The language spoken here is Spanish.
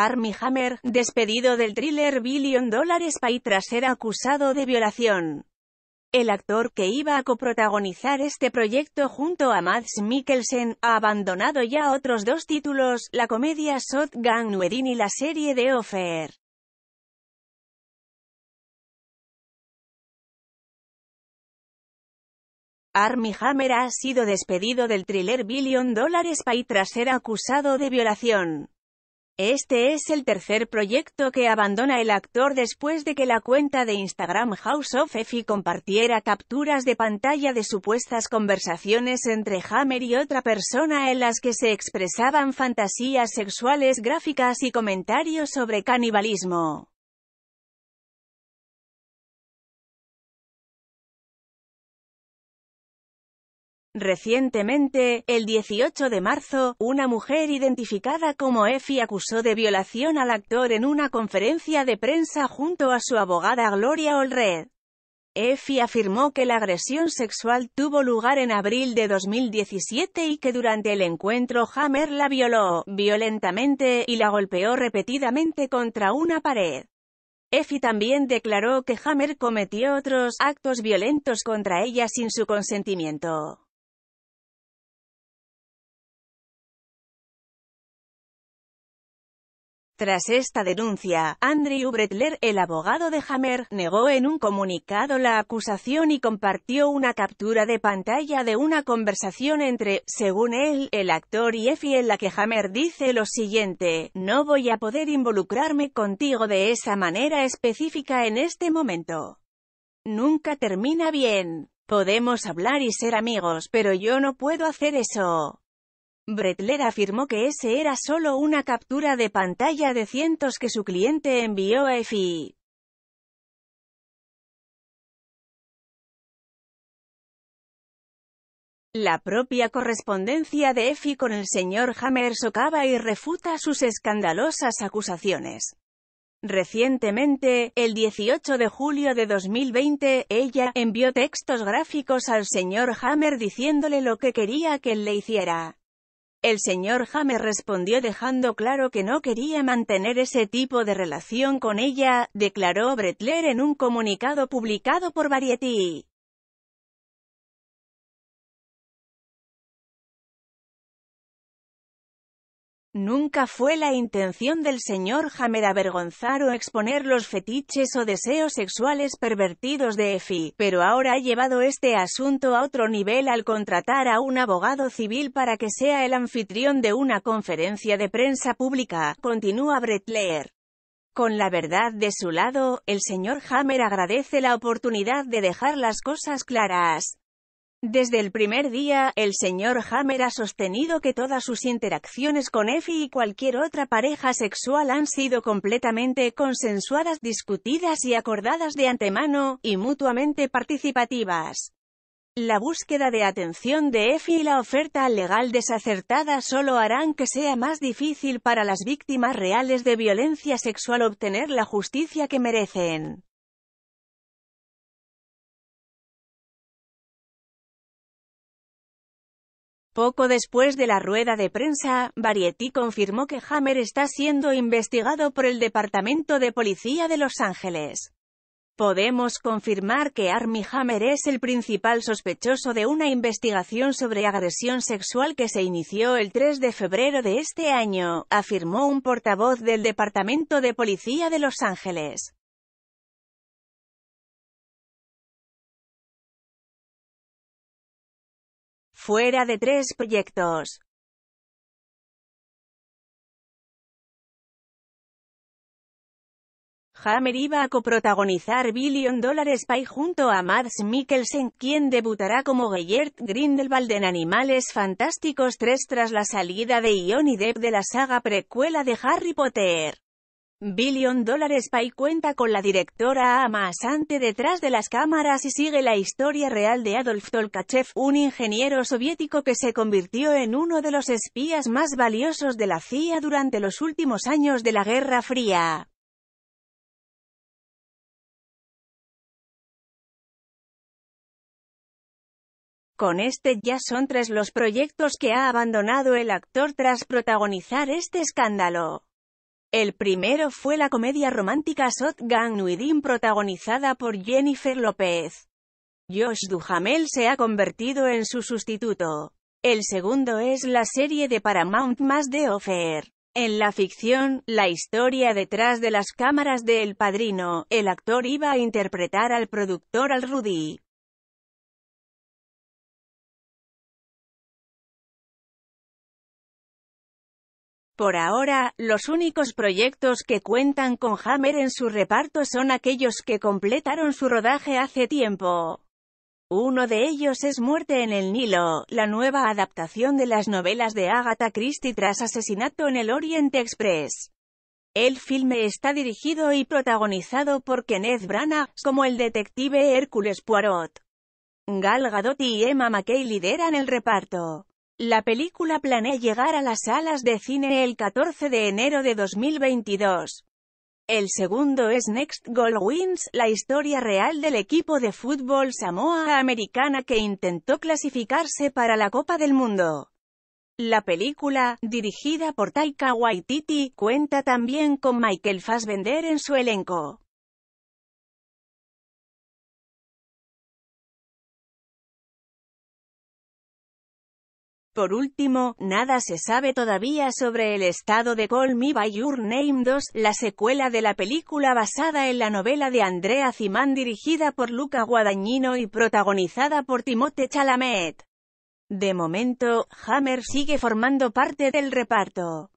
Armie Hammer, despedido del thriller Billion Dollar Spy tras ser acusado de violación. El actor que iba a coprotagonizar este proyecto junto a Mads Mikkelsen ha abandonado ya otros dos títulos, la comedia Shotgun Wedding y la serie The Offer. Armie Hammer ha sido despedido del thriller Billion Dollar Spy tras ser acusado de violación. Este es el tercer proyecto que abandona el actor después de que la cuenta de Instagram House of Effie compartiera capturas de pantalla de supuestas conversaciones entre Hammer y otra persona en las que se expresaban fantasías sexuales gráficas y comentarios sobre canibalismo. Recientemente, el 18 de marzo, una mujer identificada como Effie acusó de violación al actor en una conferencia de prensa junto a su abogada Gloria Olred. Effie afirmó que la agresión sexual tuvo lugar en abril de 2017 y que durante el encuentro Hammer la violó violentamente y la golpeó repetidamente contra una pared. Effie también declaró que Hammer cometió otros actos violentos contra ella sin su consentimiento. Tras esta denuncia, Andrew Bretler, el abogado de Hammer, negó en un comunicado la acusación y compartió una captura de pantalla de una conversación entre, según él, el actor y Effie en la que Hammer dice lo siguiente, «No voy a poder involucrarme contigo de esa manera específica en este momento. Nunca termina bien. Podemos hablar y ser amigos, pero yo no puedo hacer eso. Bretler afirmó que ese era solo una captura de pantalla de cientos que su cliente envió a EFI. La propia correspondencia de Effie con el señor Hammer socava y refuta sus escandalosas acusaciones. Recientemente, el 18 de julio de 2020, ella envió textos gráficos al señor Hammer diciéndole lo que quería que él le hiciera. El señor James respondió dejando claro que no quería mantener ese tipo de relación con ella, declaró Bretler en un comunicado publicado por Variety. Nunca fue la intención del señor Hammer avergonzar o exponer los fetiches o deseos sexuales pervertidos de Effie, pero ahora ha llevado este asunto a otro nivel al contratar a un abogado civil para que sea el anfitrión de una conferencia de prensa pública, continúa Bretler. Con la verdad de su lado, el señor Hammer agradece la oportunidad de dejar las cosas claras. Desde el primer día, el señor Hammer ha sostenido que todas sus interacciones con Effie y cualquier otra pareja sexual han sido completamente consensuadas, discutidas y acordadas de antemano, y mutuamente participativas. La búsqueda de atención de Effie y la oferta legal desacertada solo harán que sea más difícil para las víctimas reales de violencia sexual obtener la justicia que merecen. Poco después de la rueda de prensa, Variety confirmó que Hammer está siendo investigado por el Departamento de Policía de Los Ángeles. Podemos confirmar que Army Hammer es el principal sospechoso de una investigación sobre agresión sexual que se inició el 3 de febrero de este año, afirmó un portavoz del Departamento de Policía de Los Ángeles. fuera de tres proyectos. Hammer iba a coprotagonizar Billion Dollar Spy junto a Mads Mikkelsen, quien debutará como Gellert Grindelwald en Animales Fantásticos 3 tras la salida de Ion y Depp de la saga precuela de Harry Potter. Billion Dollar Spy cuenta con la directora amasante detrás de las cámaras y sigue la historia real de Adolf Tolkachev, un ingeniero soviético que se convirtió en uno de los espías más valiosos de la CIA durante los últimos años de la Guerra Fría. Con este ya son tres los proyectos que ha abandonado el actor tras protagonizar este escándalo. El primero fue la comedia romántica Sot Gang Wedding protagonizada por Jennifer López. Josh Duhamel se ha convertido en su sustituto. El segundo es la serie de Paramount más de Offer. En la ficción, la historia detrás de las cámaras de El Padrino, el actor iba a interpretar al productor Al Rudy. Por ahora, los únicos proyectos que cuentan con Hammer en su reparto son aquellos que completaron su rodaje hace tiempo. Uno de ellos es Muerte en el Nilo, la nueva adaptación de las novelas de Agatha Christie tras asesinato en el Oriente Express. El filme está dirigido y protagonizado por Kenneth Branagh, como el detective Hércules Poirot. Gal Gadot y Emma McKay lideran el reparto. La película planea llegar a las salas de cine el 14 de enero de 2022. El segundo es Next Goal Wins, la historia real del equipo de fútbol Samoa americana que intentó clasificarse para la Copa del Mundo. La película, dirigida por Taika Waititi, cuenta también con Michael Fassbender en su elenco. Por último, nada se sabe todavía sobre el estado de Call Me By Your Name 2, la secuela de la película basada en la novela de Andrea Zimán dirigida por Luca Guadagnino y protagonizada por Timote Chalamet. De momento, Hammer sigue formando parte del reparto.